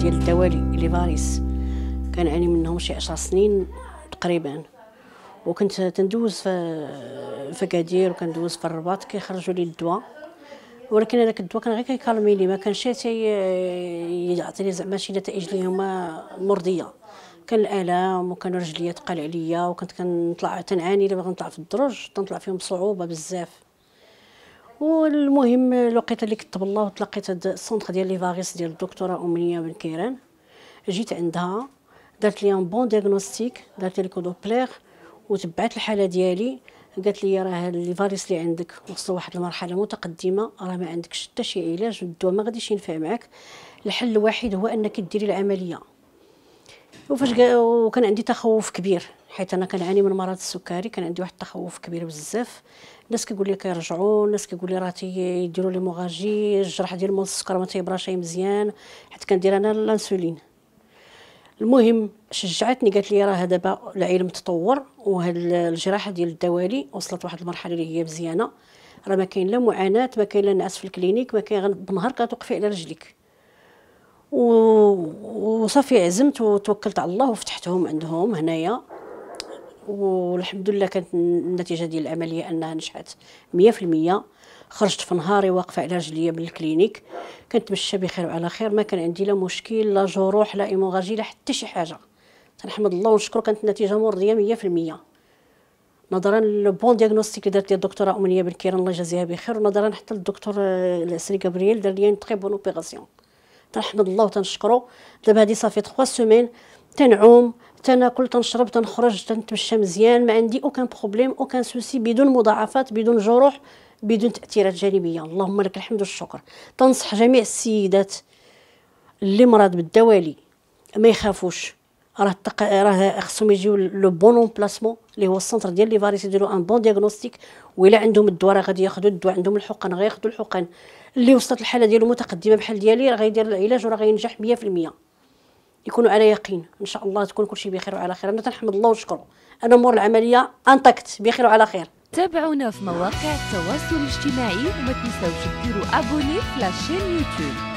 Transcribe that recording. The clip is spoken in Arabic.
ديال الدوالي لي فاريس كنعاني منهم شي 10 سنين تقريبا وكنت تندوز في فكادير وكندوز في الرباط كيخرجوا لي الدواء ولكن هذاك الدواء كان غير كيكالمي لي ما كانش يعطيني زعما شي نتائج اللي هما مرضيه كان الالم وكان رجليا تقال عليا وكنت كنطلع تنعاني الا بغيت نطلع في الدرج تنطلع فيهم بصعوبه بزاف والمهم لقيت اللي كتب الله وتلاقيت هاد السونتر ديال لي فاريس ديال الدكتوره امنيه بن كيران جيت عندها دارت لي ان بون ديغنوستيك دارت لي بلير وتبعت الحاله ديالي قالت لي راه لي فاريس اللي عندك وصلوا واحد المرحله متقدمه راه ما عندكش حتى شي علاج الدواء ما غاديش ينفع معك الحل الوحيد هو انك ديري العمليه وفاش وكان عندي تخوف كبير حيت انا كنعاني من مرض السكري كان عندي واحد التخوف كبير بزاف الناس كيقول لي كيرجعوا الناس كيقول لي راه تيديروا لي موغاجي الجرح ديال مول السكر ما تيبراش مزيان حيت كندير انا الانسولين المهم شجعتني قالت لي راه دابا العلم تطور وهاد الجراحه ديال الدوالي وصلت واحد المرحله اللي هي مزيانه راه ما كاين لا معاناه ما كاين لا نعاس في الكلينيك ما كاين بنهار كتوقفي على رجليك وصافي عزمت وتوكلت على الله وفتحتهم عندهم هنايا والحمد لله كانت النتيجه ديال العمليه انها نجحت 100% خرجت في نهاري واقفه على رجليا من الكلينيك مشى بخير وعلى خير ما كان عندي لا مشكل لا جروح لا ايموغاجي لا حتى شي حاجه تنحمد الله ونشكر كانت النتيجه مرضيه 100% نظرا للبون ديغنوستيك اللي دارت لي الدكتوره امنيه بن كيران الله يجازيها بخير ونظرا حتى للدكتور آه، العسري كابريل دار لي اون تري بون اوبيراسيون تنحمد الله وتنشكرو دابا هادي صافي 3 سومين تنعوم تناكل تنشرب تنخرج تنتمشى مزيان ما عندي اوكان بروبليم اوكان سوسي بدون مضاعفات بدون جروح بدون تاثيرات جانبيه اللهم لك الحمد والشكر تنصح جميع السيدات اللي مرض بالدوالي ما يخافوش راه التق... راه خصهم يجيو لو بون بلاسمون اللي هو السنتر ديال لي فاريس يديروا ان بون دياغنوستيك ولا عندهم الدواء راه غادي ياخذوا الدواء عندهم الحقن غير ياخذوا الحقن اللي وصلت الحاله ديالو متقدمه بحال ديالي راه غيدير العلاج وراه غينجح 100% يكونوا على يقين ان شاء الله تكون كلشي بخير وعلى خير انا تنحمد الله ونشكره انا مور العمليه انتكت بخير وعلى خير تابعونا في مواقع التواصل الاجتماعي وما تنساوش ديروا ابوني في لاشين يوتيوب